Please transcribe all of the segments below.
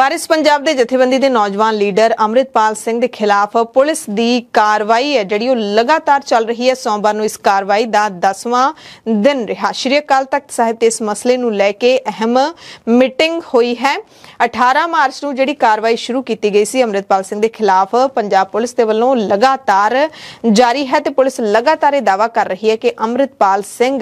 ਵਾਰਿਸ ਪੰਜਾਬ ਦੇ ਜਥੇਬੰਦੀ ਦੇ ਨੌਜਵਾਨ ਲੀਡਰ ਅਮਰਿਤਪਾਲ ਸਿੰਘ ਦੇ ਖਿਲਾਫ ਪੁਲਿਸ ਦੀ ਕਾਰਵਾਈ ਹੈ ਜਿਹੜੀ ਉਹ ਲਗਾਤਾਰ ਚੱਲ ਰਹੀ ਹੈ ਸੋਮਵਾਰ ਨੂੰ ਇਸ ਕਾਰਵਾਈ ਦਾ 10ਵਾਂ ਦਿਨ ਰਿਹਾ ਸ਼੍ਰੀ ਅਕਾਲ ਤਖਤ ਸਾਹਿਬ ਤੇ ਇਸ ਮਸਲੇ ਨੂੰ ਲੈ ਕੇ ਅਹਿਮ ਮੀਟਿੰਗ ਹੋਈ ਹੈ 18 ਮਾਰਚ ਨੂੰ ਜਿਹੜੀ ਕਾਰਵਾਈ ਸ਼ੁਰੂ ਕੀਤੀ ਗਈ ਸੀ ਅਮਰਿਤਪਾਲ ਸਿੰਘ ਦੇ ਖਿਲਾਫ ਪੰਜਾਬ ਪੁਲਿਸ ਦੇ ਵੱਲੋਂ ਲਗਾਤਾਰ ਜਾਰੀ ਹੈ ਤੇ ਪੁਲਿਸ ਲਗਾਤਾਰ ਇਹ ਦਾਵਾ ਕਰ ਰਹੀ ਹੈ ਕਿ ਅਮਰਿਤਪਾਲ ਸਿੰਘ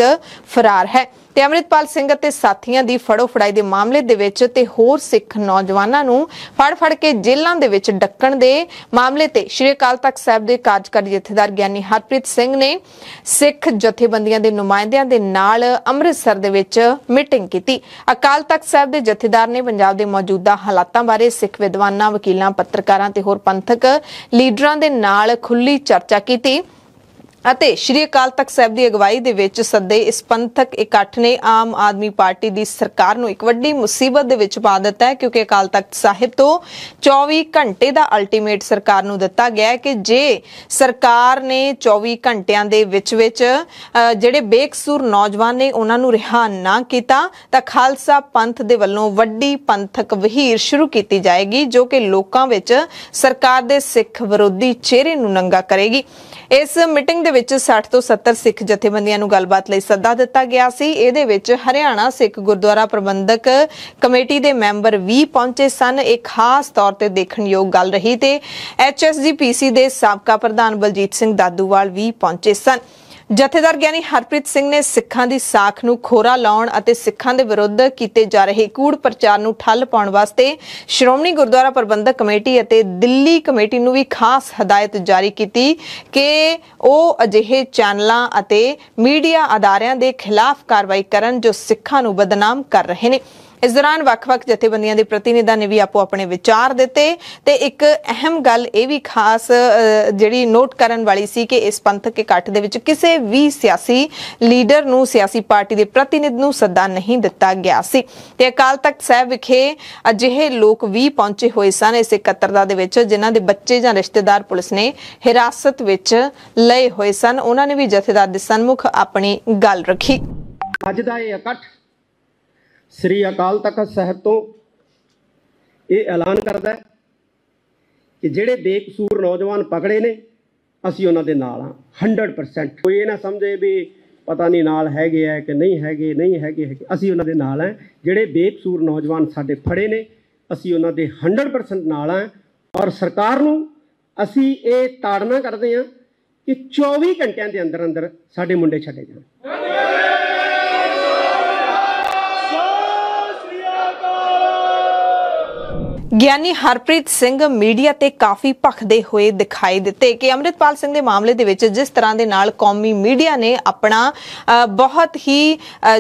ਫਰਾਰ ਹੈ ਤੇ ਅਮਰਿਤਪਾਲ ਸਿੰਘ ਅਤੇ ਸਾਥੀਆਂ ਦੀ ਫੜੋ ਫੜਾਈ ਦੇ ਮਾਮਲੇ ਦੇ ਵਿੱਚ ਤੇ ਹੋਰ ਸਿੱਖ ਨੌਜਵਾਨਾਂ ਨੂੰ ਫੜ ਫੜ ਕੇ ਜੇਲ੍ਹਾਂ ਦੇ ਵਿੱਚ ਡੱਕਣ ਦੇ ਮਾਮਲੇ ਤੇ ਸ਼੍ਰੀ ਅਕਾਲ ਤਖਤ ਸਾਹਿਬ ਦੇ ਕਾਰਜਕਾਰੀ ਜਥੇਦਾਰ ਗਿਆਨੀ ਹਰਪ੍ਰੀਤ ਸਿੰਘ ਨੇ ਸਿੱਖ ਜਥੇਬੰਦੀਆਂ ਦੇ ਨੁਮਾਇੰਦਿਆਂ ਦੇ ਨਾਲ ਅੰਮ੍ਰਿਤਸਰ ਦੇ ਵਿੱਚ ਮੀਟਿੰਗ ਕੀਤੀ ਅਕਾਲ ਤਖਤ ਸਾਹਿਬ ਦੇ ਜਥੇਦਾਰ ਨੇ ਪੰਜਾਬ ਦੇ ਮੌਜੂਦਾ ਹਾਲਾਤਾਂ ਬਾਰੇ ਸਿੱਖ ਵਿਦਵਾਨਾਂ ਵਕੀਲਾਂ ਪੱਤਰਕਾਰਾਂ ਤੇ ਹੋਰ ਪੰਥਕ ਲੀਡਰਾਂ ਦੇ ਨਾਲ ਖੁੱਲੀ ਚਰਚਾ ਕੀਤੀ ਅਤੇ ਸ਼੍ਰੀ ਅਕਾਲ ਤਖਤ ਸਾਹਿਬ ਦੀ ਅਗਵਾਈ ਦੇ ਵਿੱਚ ਸੱਦੇ ਇਸ ਪੰਥਕ ਇਕੱਠ ਨੇ ਆਮ ਆਦਮੀ ਪਾਰਟੀ ਦੀ ਸਰਕਾਰ ਨੂੰ ਇੱਕ ਵੱਡੀ ਮੁਸੀਬਤ ਦੇ ਵਿੱਚ ਪਾ ਦਿੱਤਾ ਹੈ ਕਿਉਂਕਿ ਅਕਾਲ ਤਖਤ ਸਾਹਿਬ ਤੋਂ 24 ਘੰਟੇ ਦਾ ਅਲਟੀਮੇਟ ਸਰਕਾਰ ਨੂੰ ਦਿੱਤਾ ਗਿਆ ਹੈ ਕਿ ਜੇ ਸਰਕਾਰ ਨੇ 24 ਘੰਟਿਆਂ ਦੇ ਵਿੱਚ ਵਿੱਚ ਜਿਹੜੇ ਬੇਕਸੂਰ ਨੌਜਵਾਨ ਨੇ ਉਹਨਾਂ ਨੂੰ ਰਿਹਾ ਨਾ ਕੀਤਾ ਤਾਂ ਖਾਲਸਾ ਪੰਥ ਦੇ ਵੱਲੋਂ ਵੱਡੀ ਪੰਥਕ ਵਹੀਰ ਸ਼ੁਰੂ ਕੀਤੀ ਜਾਏਗੀ ਜੋ ਕਿ ਲੋਕਾਂ ਵਿੱਚ ਸਰਕਾਰ ਦੇ ਸਿੱਖ ਵਿਰੋਧੀ ਚਿਹਰੇ ਨੂੰ ਨੰਗਾ ਕਰੇਗੀ ਇਸ ਮੀਟਿੰਗ ਦੇ ਵਿੱਚ 60 ਤੋਂ 70 ਸਿੱਖ ਜਥੇਬੰਦੀਆਂ ਨੂੰ ਗੱਲਬਾਤ ਲਈ ਸੱਦਾ ਦਿੱਤਾ ਗਿਆ ਸੀ ਇਹਦੇ ਵਿੱਚ ਹਰਿਆਣਾ ਸਿੱਖ ਗੁਰਦੁਆਰਾ ਪ੍ਰਬੰਧਕ ਕਮੇਟੀ ਦੇ ਮੈਂਬਰ ਵੀ ਪਹੁੰਚੇ ਸਨ ਇਹ ਖਾਸ ਤੌਰ ਤੇ ਦੇਖਣਯੋਗ ਗੱਲ ਰਹੀ ਤੇ ਐਚਐਸਜੀਪੀਸੀ ਦੇ ਸਾਬਕਾ ਪ੍ਰਧਾਨ ਬਲਜੀਤ ਸਿੰਘ ਦਾਦੂਵਾਲ ਵੀ ਪਹੁੰਚੇ ਸਨ ਜਥੇਦਾਰ ਗਿਆਨੀ ਹਰਪ੍ਰੀਤ ਸਿੰਘ ਨੇ ਸਿੱਖਾਂ ਦੀ ਸਾਖ ਨੂੰ ਖੋਰਾ ਲਾਉਣ ਅਤੇ ਸਿੱਖਾਂ ਦੇ ਵਿਰੁੱਧ ਕੀਤੇ ਜਾ ਰਹੇ ਕੂੜ ਪ੍ਰਚਾਰ ਨੂੰ ਠੱਲ ਪਾਉਣ ਵਾਸਤੇ ਸ਼੍ਰੋਮਣੀ ਗੁਰਦੁਆਰਾ ਪ੍ਰਬੰਧਕ ਕਮੇਟੀ ਅਤੇ ਦਿੱਲੀ ਕਮੇਟੀ ਨੂੰ ਵੀ ਖਾਸ ਹਦਾਇਤ ਜਾਰੀ ਕੀਤੀ ਕਿ ਉਹ ਅਜਿਹੇ ਚੈਨਲਾਂ ਅਤੇ ਮੀਡੀਆ ਅਦਾਰਿਆਂ ਦੇ ਖਿਲਾਫ ਕਾਰਵਾਈ ਕਰਨ ਜੋ ਸਿੱਖਾਂ ਨੂੰ ਬਦਨਾਮ ਕਰ ਰਹੇ ਨੇ ਇਸ ਦੌਰਾਨ ਵੱਖ-ਵੱਖ ਜਥੇਬੰਦੀਆਂ ਦੇ ਪ੍ਰਤੀਨਿਧਾਂ ਨੇ ਵੀ ਆਪੋ ਆਪਣੇ ਵਿਚਾਰ ਦਿੱਤੇ ਤੇ ਇੱਕ ਅਹਿਮ ਗੱਲ ਇਹ ਵੀ ਖਾਸ ਜਿਹੜੀ ਨੋਟ ਕਰਨ ਵਾਲੀ ਸੀ ਕਿ ਇਸ ਪੰਥਕ ਇਕੱਠ ਦੇ ਵਿੱਚ ਕਿਸੇ ਵੀ ਸਿਆਸੀ ਲੀਡਰ ਨੂੰ ਸਿਆਸੀ ਪਾਰਟੀ ਦੇ ਪ੍ਰਤੀਨਿਧ ਨੂੰ ਸੱਦਾ ਨਹੀਂ ਦਿੱਤਾ ਗਿਆ ਸੀ ਤੇ ਅਕਾਲ ਤਖਤ ਸਾਹਿਬ ਵਿਖੇ ਅਜਿਹੇ ਲੋਕ ਵੀ ਪਹੁੰਚੇ ਹੋਏ ਸਨ ਇਸ ਇਕੱਤਰਤਾ ਦੇ ਵਿੱਚ ਜਿਨ੍ਹਾਂ ਦੇ ਬੱਚੇ ਜਾਂ ਰਿਸ਼ਤੇਦਾਰ ਪੁਲਿਸ ਨੇ ਹਿਰਾਸਤ ਵਿੱਚ ਲਏ ਹੋਏ ਸਨ ਉਹਨਾਂ ਨੇ ਵੀ ਜਥੇਦਾਰ ਦੇ ਸਨਮੁਖ ਆਪਣੀ ਗੱਲ ਰੱਖੀ ਅੱਜ ਦਾ ਇਹ ਇਕੱਠ ਸ੍ਰੀ ਅਕਾਲ ਤਖਤ ਸਾਹਿਬ ਤੋਂ ਇਹ ਐਲਾਨ ਕਰਦਾ ਹੈ ਕਿ ਜਿਹੜੇ ਬੇਕਸੂਰ ਨੌਜਵਾਨ ਪਕੜੇ ਨੇ ਅਸੀਂ ਉਹਨਾਂ ਦੇ ਨਾਲ ਹਾਂ 100% ਕੋਈ ਇਹ ਨਾ ਸਮਝੇ ਵੀ ਪਤਾ ਨਹੀਂ ਨਾਲ ਹੈਗੇ ਆ ਕਿ ਨਹੀਂ ਹੈਗੇ ਨਹੀਂ ਹੈਗੇ ਅਸੀਂ ਉਹਨਾਂ ਦੇ ਨਾਲ ਹਾਂ ਜਿਹੜੇ ਬੇਕਸੂਰ ਨੌਜਵਾਨ ਸਾਡੇ ਫੜੇ ਨੇ ਅਸੀਂ ਉਹਨਾਂ ਦੇ 100% ਨਾਲ ਹਾਂ ਔਰ ਸਰਕਾਰ ਨੂੰ ਅਸੀਂ ਇਹ ਤਾੜਨਾ ਕਰਦੇ ਹਾਂ ਕਿ 24 ਘੰਟਿਆਂ ਦੇ ਅੰਦਰ ਅੰਦਰ ਸਾਡੇ ਮੁੰਡੇ ਛੱਡੇ ਜਾਣ ਗਿਆਨੀ ਹਰਪ੍ਰੀਤ ਸਿੰਘ ਮੀਡੀਆ ਤੇ ਕਾਫੀ ਭਖਦੇ ਹੋਏ ਦਿਖਾਈ ਦਿੱਤੇ ਕਿ ਅਮਰਿਤਪਾਲ ਸਿੰਘ ਦੇ ਮਾਮਲੇ ਦੇ ਵਿੱਚ ਜਿਸ ਤਰ੍ਹਾਂ ਦੇ ਨਾਲ ਕੌਮੀ ਮੀਡੀਆ ਨੇ ਆਪਣਾ ਬਹੁਤ ਹੀ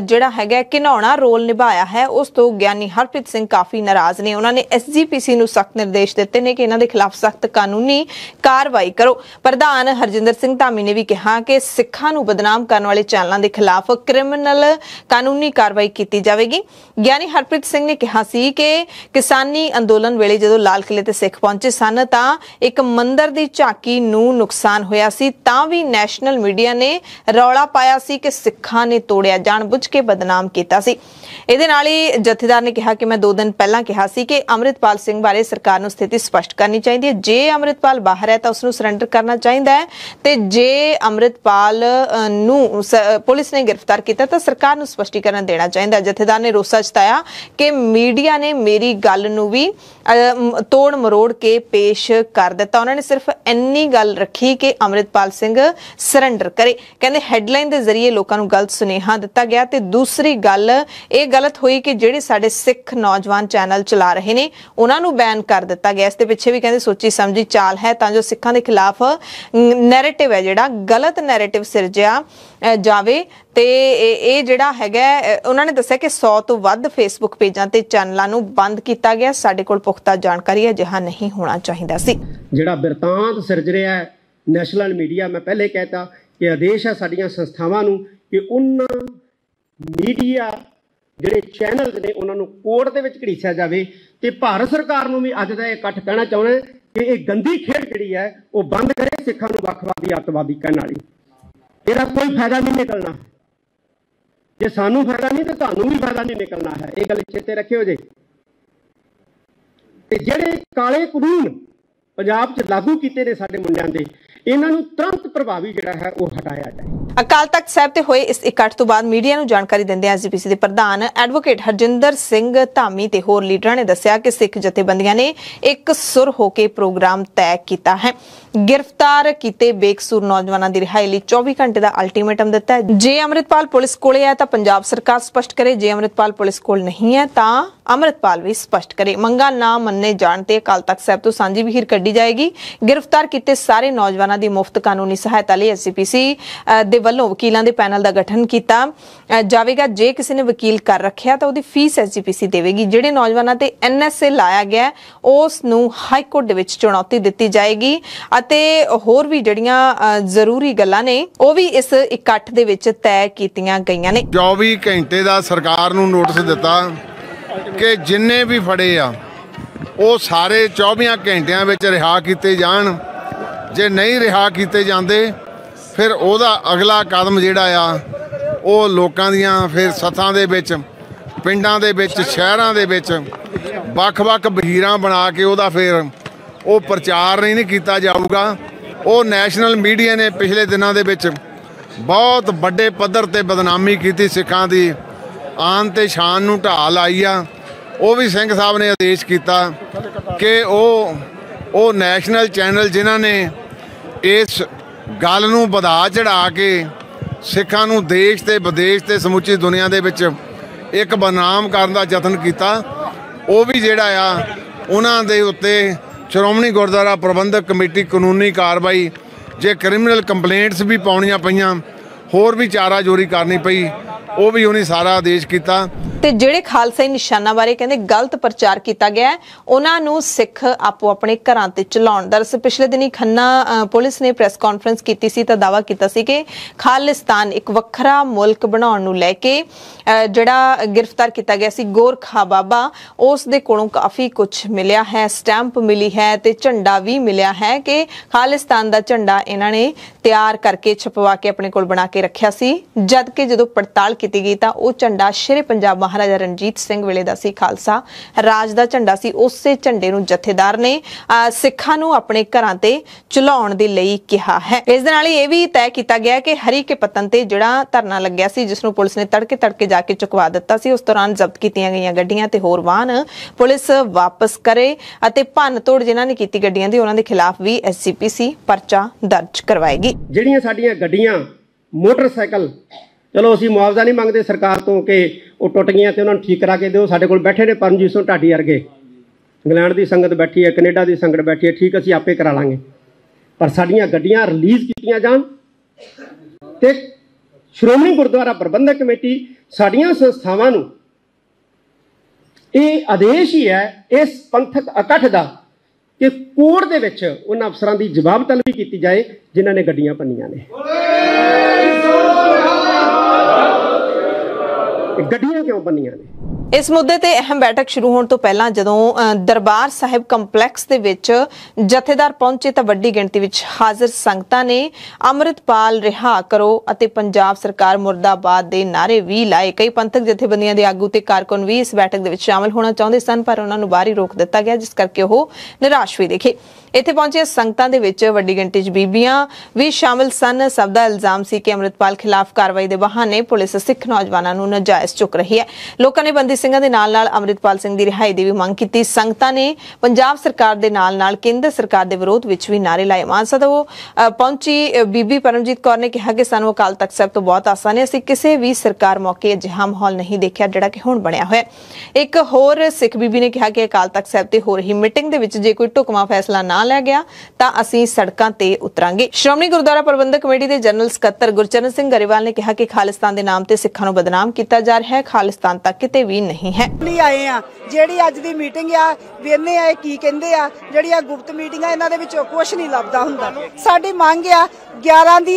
ਜਿਹੜਾ ਹੈਗਾ ਕਿਨਾਉਣਾ ਰੋਲ ਨਿਭਾਇਆ ਹੈ ਉਸ ਤੋਂ ਗਿਆਨੀ ਹਰਪ੍ਰੀਤ ਸਿੰਘ ਕਾਫੀ ਨਾਰਾਜ਼ ਨੇ ਉਹਨਾਂ ਨੇ ਐਸਜੀਪੀਸੀ ਨੂੰ ਸਖਤ ਨਿਰਦੇਸ਼ ਦਿੱਤੇ ਨੇ ਕਿ ਇਹਨਾਂ ਦੇ ਖਿਲਾਫ ਸਖਤ ਕਾਨੂੰਨੀ ਕਾਰਵਾਈ ਕਰੋ ਪ੍ਰਧਾਨ ਹਰਜਿੰਦਰ ਸਿੰਘ ਧਾਮੀ ਨੇ ਵੀ ਕਿਹਾ ਕਿ ਸਿੱਖਾਂ ਨੂੰ ਬਦਨਾਮ ਕਰਨ ਵਾਲੇ ਚੈਨਲਾਂ ਦੇ ਖਿਲਾਫ ਕ੍ਰਿਮੀਨਲ ਕਾਨੂੰਨੀ ਕਾਰਵਾਈ ਕੀਤੀ ਜਾਵੇਗੀ ਗਿਆਨੀ ਹਰਪ੍ਰੀਤ ਸਿੰਘ ਨੇ ਕਿਹਾ ਸੀ ਕਿ ਕਿਸਾਨੀ ਅੰਦੋਲਨ ਅੰਦੋਲਨ ਵੇਲੇ ਜਦੋਂ ਲਾਲ ਕਿਲੇ ਤੇ ਸਿੱਖ ਪਹੁੰਚੇ ਸਨ ਤਾਂ ਇੱਕ ਮੰਦਰ ਦੀ ਝਾਕੀ ਨੂੰ ਨੁਕਸਾਨ ਹੋਇਆ ਸੀ ਤਾਂ ਵੀ ਨੈਸ਼ਨਲ ਮੀਡੀਆ ਨੇ ਰੌਲਾ ਪਾਇਆ ਸੀ ਕਿ ਸਿੱਖਾਂ ਨੇ ਤੋੜਿਆ ਜਾਣਬੁੱਝ ਕੇ ਬਦਨਾਮ ਕੀਤਾ ਸੀ ਇਹਦੇ ਨਾਲ ਹੀ ਜਥੇਦਾਰ ਨੇ ਕਿਹਾ ਕਿ ਮੈਂ 2 ਦਿਨ ਪਹਿਲਾਂ ਕਿਹਾ ਸੀ ਕਿ ਅਮਰਿਤਪਾਲ ਸਿੰਘ ਬਾਰੇ ਸਰਕਾਰ ਨੂੰ ਸਥਿਤੀ ਸਪਸ਼ਟ ਕਰਨੀ ਚਾਹੀਦੀ ਹੈ ਜੇ ਅਮਰਿਤਪਾਲ ਬਾਹਰ ਹੈ ਤਾਂ ਉਸ ਨੂੰ ਸਰੈਂਡਰ ਕਰਨਾ ਚਾਹੀਦਾ ਹੈ ਤੇ ਜੇ ਅਮਰਿਤਪਾਲ ਨੂੰ ਪੁਲਿਸ ਨੇ ਗ੍ਰਿਫਤਾਰ ਕੀਤਾ ਤਾਂ ਸਰਕਾਰ ਨੂੰ ਸਪਸ਼ਟੀਕਰਨ ਦੇਣਾ ਚਾਹੀਦਾ ਜਥੇਦਾਰ ਨੇ ਰੋਸਾ ਜਤਾਇਆ ਕਿ ਮੀਡੀਆ ਨੇ ਮੇਰੀ ਗੱਲ ਨੂੰ ਵੀ ਤੋੜ ਮਰੋੜ ਕੇ ਪੇਸ਼ ਕਰ ਦਿੱਤਾ ਉਹਨਾਂ ਨੇ ਸਿਰਫ ਇੰਨੀ ਗੱਲ ਰੱਖੀ ਕਿ ਅਮਰਿਤਪਾਲ ਸਿੰਘ ਸਰੈਂਡਰ ਕਰੇ ਕਹਿੰਦੇ ਹੈਡਲਾਈਨ ਦੇ ਜ਼ਰੀਏ ਲੋਕਾਂ ਨੂੰ ਗਲਤ ਸੁਨੇਹਾ ਦਿੱਤਾ ਗਿਆ ਤੇ ਦੂਸਰੀ ਗੱਲ ਇਹ ਗਲਤ ਹੋਈ ਕਿ ਜਿਹੜੇ ਸਾਡੇ ਸਿੱਖ ਨੌਜਵਾਨ ਚੈਨਲ ਚਲਾ ਰਹੇ ਨੇ ਉਹਨਾਂ ਨੂੰ ਬੈਨ ਕਰ ਦਿੱਤਾ ਗਿਆ ਇਸ ਦੇ ਪਿੱਛੇ ਵੀ ਕਹਿੰਦੇ ਸੋਚੀ ਸਮਝੀ ਚਾਲ ਹੈ ਤਾਂ ਜੋ ਸਿੱਖਾਂ ਦੇ ਖਿਲਾਫ ਨੈਰੇਟਿਵ ਹੈ ਜਿਹੜਾ ਗਲਤ ਨੈਰੇਟਿਵ ਸਿਰਜਿਆ ਜਾਵੇ ਤੇ ਇਹ ਜਿਹੜਾ ਹੈਗਾ ਉਹਨਾਂ ਨੇ ਦੱਸਿਆ ਕਿ 100 ਤੋਂ ਵੱਧ ਫੇਸਬੁੱਕ ਪੇਜਾਂ ਤੇ ਚੈਨਲਾਂ ਨੂੰ ਬੰਦ ਕੀਤਾ ਗਿਆ ਸਾਡੇ ਕੋਲ ਪੁਖਤਾ ਜਾਣਕਾਰੀ ਹੈ ਜਿਹਾ ਨਹੀਂ ਹੋਣਾ ਚਾਹੀਦਾ ਸੀ ਜਿਹੜਾ ਬਿਰਤਾਂਤ ਸਿਰਜ ਰਿਹਾ ਹੈ ਨੈਸ਼ਨਲ ਮੀਡੀਆ ਮੈਂ ਪਹਿਲੇ ਕਹਿਤਾ ਕਿ ਆਦੇਸ਼ ਹੈ ਸਾਡੀਆਂ ਸੰਸਥਾਵਾਂ ਨੂੰ ਕਿ ਉਹਨਾਂ ਮੀਡੀਆ ਜਿਹੜੇ ਚੈਨਲ ਨੇ ਉਹਨਾਂ ਨੂੰ ਕੋਰਟ ਦੇ ਵਿੱਚ ਘੜੀਸਿਆ ਜਾਵੇ ਤੇ ਭਾਰਤ ਸਰਕਾਰ ਨੂੰ ਵੀ ਅੱਜ ਦਾ ਇਹ ਇਕੱਠ ਕਹਿਣਾ ਚਾਹੁੰਦਾ ਕਿ ਇਹ ਗੰਦੀ ਖੇਡ ਜਿਹੜੀ ਹੈ ਉਹ ਬੰਦ ਕਰੇ ਸਿੱਖਾਂ ਨੂੰ ਵੱਖਵਾਦੀ ਅੱਤਵਾਦੀ ਕਹਿਣ ਵਾਲੀ ਇਹਦਾ ਕੋਈ ਫਾਇਦਾ ਨਹੀਂ ਨਿਕਲਣਾ ਜੇ ਸਾਨੂੰ ਫਾਇਦਾ ਨਹੀਂ ਤੇ ਤੁਹਾਨੂੰ ਵੀ ਫਾਇਦਾ ਨਹੀਂ ਨਿਕਲਣਾ ਹੈ ਇਹ ਗੱਲ ਚੇਤੇ ਰੱਖਿਓ ਜੇ ਤੇ ਜਿਹੜੇ ਕਾਲੇ ਕਾਨੂੰਨ ਪੰਜਾਬ 'ਚ ਲਾਗੂ ਕੀਤੇ ਨੇ ਸਾਡੇ ਮੁੰਡਿਆਂ ਦੇ ਇਹਨਾਂ ਨੂੰ ਤੁਰੰਤ ਪ੍ਰਭਾਵੀ ਜਿਹੜਾ ਹੈ ਉਹ ਹਟਾਇਆ ਜਾਏ ਅਕਾਲ ਤਖਤ ਸਾਹਿਬ ਤੇ ਹੋਏ ਇਸ ਇਕੱਠ ਤੋਂ ਬਾਅਦ ਮੀਡੀਆ ਨੂੰ ਜਾਣਕਾਰੀ ਦਿੰਦੇ ਐਸਜੀਪੀਸੀ ਦੇ ਪ੍ਰਧਾਨ ਐਡਵੋਕੇਟ ਹਰਜਿੰਦਰ ਸਿੰਘ ਧਾਮੀ ਤੇ ਹੋਰ ਲੀਡਰਾਂ ਨੇ ਦੱਸਿਆ ਕਿ ਸਿੱਖ ਜਥੇਬੰਦੀਆਂ ਨੇ ਇੱਕ ਸੁਰ ਹੋ ਕੇ ਪ੍ਰੋਗਰਾਮ ਤੈਅ ਕੀਤਾ ਹੈ ਗ੍ਰਿਫਤਾਰ ਕੀਤੇ ਬੇਕਸੂਰ ਨੌਜਵਾਨਾਂ ਦੀ ਰਿਹਾਈ ਲਈ 24 ਘੰਟੇ ਦਾ ਅਲਟੀਮੇਟਮ ਦਿੱਤਾ ਹੈ ਜੇ ਅਮਰਿਤਪਾਲ ਪੁਲਿਸ ਕੋਲੇ ਹੈ ਤਾਂ ਪੰਜਾਬ ਸਰਕਾਰ ਸਪਸ਼ਟ ਕਰੇ ਜੇ ਅਮਰਿਤਪਾਲ ਪੁਲਿਸ ਕੋਲ ਨਹੀਂ ਹੈ ਤਾਂ ਅਮਰਿਤਪਾਲ ਵੀ ਸਪਸ਼ਟ ਕਰੇ ਮੰਗਾ ਨਾ ਮੰਨੇ ਜਾਣ ਤੇ ਅਕਾਲ ਤਖਤ ਸਾਹਿਬ ਤੋਂ ਸਾਂਝੀ ਵਿਹੀਰ ਕੱਢੀ ਜਾਏਗੀ ਗ੍ਰਿਫਤਾਰ ਕੀਤੇ ਸਾਰੇ ਨੌਜਵਾਨਾਂ ਦੀ ਮੁਫਤ ਕਾਨੂੰਨੀ ਸਹਾਇਤਾ ਲਈ ਐਸਜੀਪੀਸੀ ਦੇ ਵੱਲੋਂ ਵਕੀਲਾਂ ਦੇ ਪੈਨਲ ਦਾ ਗਠਨ ਕੀਤਾ ਜਾਵੇਗਾ ਜੇ ਕਿਸੇ ਨੇ ਵਕੀਲ ਕਰ ਰੱਖਿਆ ਤਾਂ ਉਹਦੀ ਫੀਸ ਐਸਜੀਪੀਸੀ ਦੇਵੇਗੀ ਜਿਹੜੇ ਨੌਜਵਾਨਾਂ ਤੇ ਐਨਐਸਏ ਲਾਇਆ ਗਿਆ ਉਸ ਨੂੰ ਹਾਈ ਕੋਰਟ ਦੇ ਵਿੱਚ ਚੁਣੌਤੀ ਦਿੱਤੀ ਜਾਏਗੀ ਅਤੇ ਹੋਰ ਵੀ ਜਿਹੜੀਆਂ ਜ਼ਰੂਰੀ ਗੱਲਾਂ ਨੇ ਉਹ ਵੀ ਇਸ ਇਕੱਠ ਦੇ ਵਿੱਚ ਤੈਅ ਕੀਤੀਆਂ ਗਈਆਂ ਨੇ 24 ਘੰਟੇ ਦਾ ਸਰਕਾਰ ਨੂੰ ਨੋਟਿਸ ਦਿੱਤਾ ਕਿ ਜਿੰਨੇ ਵੀ ਫੜੇ ਆ ਉਹ ਸਾਰੇ 24 ਘੰਟਿਆਂ ਵਿੱਚ ਰਿਹਾ ਕੀਤੇ ਜਾਣ ਜੇ ਨਹੀਂ ਰਿਹਾ ਕੀਤੇ ਜਾਂਦੇ ਫਿਰ ਉਹਦਾ ਅਗਲਾ ਕਦਮ ਜਿਹੜਾ ਆ ਉਹ ਲੋਕਾਂ ਦੀਆਂ ਫਿਰ ਸੱਥਾਂ ਦੇ ਵਿੱਚ ਪਿੰਡਾਂ ਦੇ ਵਿੱਚ ਸ਼ਹਿਰਾਂ ਦੇ ਵਿੱਚ ਵੱਖ-ਵੱਖ ਵਹੀਰਾਂ ਬਣਾ ਕੇ ਉਹਦਾ ਫਿਰ ਉਹ ਪ੍ਰਚਾਰ ਨਹੀਂ ਕੀਤਾ ਜਾਊਗਾ ਉਹ ਨੈਸ਼ਨਲ ਮੀਡੀਆ ਨੇ ਪਿਛਲੇ ਦਿਨਾਂ ਦੇ ਵਿੱਚ ਬਹੁਤ ਵੱਡੇ ਪੱਧਰ ਤੇ ਬਦਨਾਮੀ ਕੀਤੀ ਸਿੱਖਾਂ ਦੀ ਆਨ ਤੇ ਸ਼ਾਨ ਨੂੰ ਢਾਹ ਲਾਈ ਆ ਉਹ ਵੀ ਸਿੰਘ ਸਾਹਿਬ ਨੇ ਆਦੇਸ਼ ਕੀਤਾ ਕਿ ਉਹ ਉਹ ਨੈਸ਼ਨਲ ਚੈਨਲ ਜਿਨ੍ਹਾਂ ਨੇ ਇਸ ਗੱਲ ਨੂੰ ਵਧਾ ਚੜਾ ਕੇ ਸਿੱਖਾਂ ਨੂੰ ਦੇਸ਼ ਤੇ ਵਿਦੇਸ਼ ਤੇ ਸਮੁੱਚੀ ਦੁਨੀਆ ਦੇ ਵਿੱਚ ਇੱਕ ਬਨਾਮ ਕਰਨ ਦਾ ਯਤਨ ਕੀਤਾ ਉਹ ਵੀ ਜਿਹੜਾ ਆ ਉਹਨਾਂ ਦੇ ਉੱਤੇ ਸ਼੍ਰੋਮਣੀ ਗੁਰਦੁਆਰਾ ਪ੍ਰਬੰਧਕ ਕਮੇਟੀ ਕਾਨੂੰਨੀ ਕਾਰਵਾਈ ਜੇ ਕ੍ਰਿਮੀਨਲ ਕੰਪਲੇਂਟਸ ਵੀ ਪਾਉਣੀਆਂ ਪਈਆਂ ਹੋਰ ਵੀ ਚਾਰਾ ਜੋਰੀ ਕਰਨੀ ਪਈ ਉਹ ਵੀ ਉਹਨੇ ਸਾਰਾ ਆਦੇਸ਼ ਕੀਤਾ ਤੇ ਜਿਹੜੇ ਖਾਲਸਾਈ ਨਿਸ਼ਾਨਾ ਬਾਰੇ ਕਹਿੰਦੇ ਗਲਤ ਪ੍ਰਚਾਰ ਕੀਤਾ ਗਿਆ ਉਹਨਾਂ ਨੂੰ ਸਿੱਖ ਆਪੋ ਆਪਣੇ ਘਰਾਂ ਤੇ ਚਲਾਉਣ ਦਰਸ ਪਿਛਲੇ ਦਿਨੀ ਖੰਨਾ ਪੁਲਿਸ ਨੇ ਪ੍ਰੈਸ ਕਾਨਫਰੰਸ ਕੀਤੀ ਸੀ ਤਾਂ ਦਾਵਾ ਕੀਤਾ ਸੀ ਕਿ ਖਾਲਿਸਤਾਨ ਇੱਕ ਵੱਖਰਾ ਮੁਲਕ ਬਣਾਉਣ ਨੂੰ ਲੈ ਕੇ ਜਿਹੜਾ ਗ੍ਰਿਫਤਾਰ ਕੀਤਾ ਗਿਆ ਸੀ ਗੋਰਖਾ ਬਾਬਾ ਉਸ ਦੇ ਕੋਲੋਂ ਕਾਫੀ ਕੁਝ ਮਿਲਿਆ ਹੈ ਸਟੈਂਪ ਮਿਲੀ ਹੈ ਤੇ ਝੰਡਾ ਵੀ ਮਿਲਿਆ ਹੈ ਕਿ ਖਾਲਿਸਤਾਨ ਦਾ ਝੰਡਾ ਇਹਨਾਂ ਨੇ ਤਿਆਰ ਕਰਕੇ ਛਪਵਾ ਕੇ ਆਪਣੇ ਕੋਲ ਬਣਾ ਕੇ ਰੱਖਿਆ ਸੀ ਜਦ ਕਿ ਜਦੋਂ ਪੜਤਾਲ ਕੀਤੀ ਗਈ ਤਾਂ ਉਹ ਝੰਡਾ ਸ਼ੇਰੇ ਪੰਜਾਬ ਮਹਾਰਾਜਾ ਰਣਜੀਤ ਸਿੰਘ ਵੇਲੇ ਦਾ ਸੀ ਖਾਲਸਾ ਰਾਜ ਦਾ ਝੰਡਾ ਸੀ ਉਸੇ ਝੰਡੇ ਨੂੰ ਜਥੇਦਾਰ ਨੇ ਸਿੱਖਾਂ ਨੂੰ ਆਪਣੇ ਘਰਾਂ ਤੇ ਚਲਾਉਣ ਦੇ ਲਈ ਕਿਹਾ ਹੈ ਇਸ ਦੇ ਨਾਲ ਹੀ ਇਹ ਵੀ ਤੈਅ ਕੀਤਾ ਗਿਆ ਕਿ ਹਰੀ ਕੇ ਪਤਨ ਤੇ ਜਿਹੜਾ ਧਰਨਾ ਲੱਗਿਆ ਸੀ ਜਿਸ ਨੂੰ ਪੁਲਿਸ ਨੇ ਤੜਕੇ ਤੜਕੇ ਜਾ ਕੇ ਚੁਕਵਾ ਦਿੱਤਾ ਸੀ ਉਸ ਦੌਰਾਨ ਜ਼ਬਤ ਕੀਤੀਆਂ ਗਈਆਂ ਗੱਡੀਆਂ ਤੇ ਹੋਰ ਵਾਹਨ ਪੁਲਿਸ ਵਾਪਸ ਕਰੇ ਅਤੇ ਭੰਨ ਤੋੜ ਜਿਨ੍ਹਾਂ ਨੇ ਕੀਤੀ ਗੱਡੀਆਂ ਦੀ ਉਹਨਾਂ ਦੇ ਖਿਲਾਫ ਵੀ ਐਸਸੀਪੀਸੀ ਪਰਚਾ ਦਰਜ ਕਰਵਾਏਗੀ ਜਿਹੜੀਆਂ ਸਾਡੀਆਂ ਗੱਡੀਆਂ ਮੋਟਰਸਾਈਕਲ ਚਲੋ ਅਸੀਂ ਮੁਆਵਜ਼ਾ ਨਹੀਂ ਮੰਗਦੇ ਸਰਕਾਰ ਤੋਂ ਕਿ ਉਹ ਟੁੱਟ ਗਈਆਂ ਤੇ ਉਹਨਾਂ ਨੂੰ ਠੀਕ ਕਰਾ ਕੇ ਦਿਓ ਸਾਡੇ ਕੋਲ ਬੈਠੇ ਨੇ ਪਰਮਜੀਤ ਸਿੰਘ ਢਾਡੀ ਵਰਗੇ ਇੰਗਲੈਂਡ ਦੀ ਸੰਗਤ ਬੈਠੀ ਹੈ ਕੈਨੇਡਾ ਦੀ ਸੰਗਤ ਬੈਠੀ ਹੈ ਠੀਕ ਅਸੀਂ ਆਪੇ ਕਰਾ ਲਾਂਗੇ ਪਰ ਸਾਡੀਆਂ ਗੱਡੀਆਂ ਰਿਲੀਜ਼ ਕੀਤੀਆਂ ਜਾਣ ਤੇ ਸ਼੍ਰੋਮਣੀ ਗੁਰਦੁਆਰਾ ਪ੍ਰਬੰਧਕ ਕਮੇਟੀ ਸਾਡੀਆਂ ਸੰਸਥਾਵਾਂ ਨੂੰ ਇਹ ਆਦੇਸ਼ ਹੀ ਹੈ ਇਸ ਪੰਥਕ ਇਕੱਠ ਦਾ ਕਿ ਕੋਰਟ ਦੇ ਵਿੱਚ ਉਹਨਾਂ ਅਫਸਰਾਂ ਦੀ ਜਵਾਬ ਤਲਬੀ ਕੀਤੀ ਜਾਏ ਜਿਨ੍ਹਾਂ ਨੇ ਗੱਡੀਆਂ ਪੰਨੀਆਂ ਨੇ ਗੱਡੀਆਂ ਕਿਉਂ ਬੰਨੀਆਂ ਨੇ ਇਸ ਮੁੱਦੇ ਤੇ ਅਹਿਮ ਬੈਠਕ ਸ਼ੁਰੂ ਹੋਣ ਤੋਂ ਪਹਿਲਾਂ ਜਦੋਂ ਦਰਬਾਰ ਸਾਹਿਬ ਕੰਪਲੈਕਸ ਦੇ ਵਿੱਚ ਜਥੇਦਾਰ ਪਹੁੰਚੇ ਤਾਂ ਵੱਡੀ ਗਿਣਤੀ ਵਿੱਚ ਹਾਜ਼ਰ ਸੰਗਤਾਂ ਨੇ ਅੰਮ੍ਰਿਤਪਾਲ ਰਿਹਾ ਕਰੋ ਅਤੇ ਪੰਜਾਬ ਸਰਕਾਰ ਮੁਰਦਾਬਾਦ ਦੇ ਨਾਰੇ ਵੀ ਲਾਏ ਕਈ ਪੰਥਕ ਜਥੇਬੰਦੀਆਂ ਦੇ ਆਗੂ ਤੇ ਕਾਰਕੁਨ ਵੀ ਇਸ ਬੈਠਕ ਦੇ ਵਿੱਚ ਸ਼ਾਮਲ ਹੋਣਾ ਚਾਹੁੰਦੇ ਸਨ ਪਰ ਉਹਨਾਂ ਨੂੰ ਬਾਹਰੀ ਰੋਕ ਦਿੱਤਾ ਗਿਆ ਜਿਸ ਕਰਕੇ ਉਹ ਨਿਰਾਸ਼ ਵੀ ਦੇਖੇ ਇੱਥੇ ਪਹੁੰਚੇ ਸੰਗਤਾਂ ਦੇ ਵਿੱਚ ਵੱਡੀ ਗਿਣਤੀ 'ਚ ਬੀਬੀਆਂ ਵੀ ਸ਼ਾਮਲ ਸਨ ਸਭ ਦਾ ਇਲਜ਼ਾਮ ਸੀ ਕਿ ਅੰਮ੍ਰਿਤਪਾਲ ਖਿਲਾਫ ਕਾਰਵਾਈ ਦੇ ਬਹਾਨੇ ਪੁਲਿਸ ਸਿੱਖ ਨੌਜਵਾਨਾਂ ਨੂੰ ਨਜਾਇਜ਼ ਚੁੱਕ ਰਹੀ ਹੈ ਲੋਕਾਂ ਨੇ ਬੰਦੀ ਸਿੰਘਾਂ ਦੇ ਨਾਲ ਨਾਲ ਅਮਰਿਤਪਾਲ ਸਿੰਘ ਦੀ ਰਿਹਾਈ ਦੀ ਵੀ ਮੰਗ ਕੀਤੀ ਸੰਗਤਾਂ ਨੇ ਪੰਜਾਬ ਸਰਕਾਰ ਦੇ ਨਾਲ ਨਾਲ ਕੇਂਦਰ ਸਰਕਾਰ ਦੇ ਵਿਰੋਧ ਵਿੱਚ ਵੀ ਨਾਰੇ ਲਾਏ ਮਾਨਸਾ ਤੋਂ ਪਹੁੰਚੀ ਬੀਬੀ ਪਰਮਜੀਤ ਕੌਰ ਨੇ ਕਿਹਾ ਕਿ ਸਾਨੂੰ ਅਕਾਲ ਤਖਤ ਸਾਹਿਬ ਤੋਂ ਬਹੁਤ ਆਸਾਨ ਹੈ ਅਸੀਂ ਕਿਸੇ ਵੀ ਸਰਕਾਰ ਮੌਕੇ ਅਜਿਹਾ ਮਾਹੌਲ ਨਹੀਂ ਦੇਖਿਆ ਜਿਹੜਾ ਕਿ ਹੁਣ ਬਣਿਆ ਹੋਇਆ ਇੱਕ ਹੋਰ ਸਿੱਖ ਬੀਬੀ ਨੇ ਕਿਹਾ ਕਿ ਅਕਾਲ ਤਖਤ ਸਾਹਿਬ ਤੇ ਹੋ ਰਹੀ ਮੀਟਿੰਗ ਦੇ ਵਿੱਚ ਜੇ ਕੋਈ ਟੁਕਮਾ ਫੈਸਲਾ ਨਾ ਲਿਆ ਗਿਆ ਤਾਂ ਅਸੀਂ ਸੜਕਾਂ ਤੇ ਉਤਰਾਂਗੇ ਸ਼੍ਰੋਮਣੀ ਗੁਰਦੁਆਰਾ ਪ੍ਰਬੰਧਕ ਕਮੇਟੀ ਦੇ ਜਨਰਲ ਸਕੱਤਰ ਗੁਰਚਰਨ ਸਿੰਘ ਗਰੇਵਾਲ ਨੇ ਕਿਹਾ ਕਿ ਖਾਲਿਸਤਾਨ ਦੇ ਨਾਮ ਤੇ ਸਿੱਖਾਂ ਨੂੰ ਬਦਨਾਮ ਕੀਤਾ ਜਾ ਰਿਹਾ ਹੈ ਖਾਲਿਸਤਾਨ ਤੱਕ ਕਿਤੇ ਵੀ ਨਹੀਂ ਹੈ ਲਈ ਆਏ ਆ ਜਿਹੜੀ ਅੱਜ ਦੀ ਮੀਟਿੰਗ ਆ ਵੇਨੇ ਆ ਕੀ ਕਹਿੰਦੇ ਆ ਜਿਹੜੀ ਆ ਗੁਪਤ ਮੀਟਿੰਗਾਂ ਇਹਨਾਂ ਦੇ ਵਿੱਚੋਂ ਕੁਝ ਨਹੀਂ ਲੱਭਦਾ ਹੁੰਦਾ ਸਾਡੀ ਮੰਗ ਆ 11 ਦੀ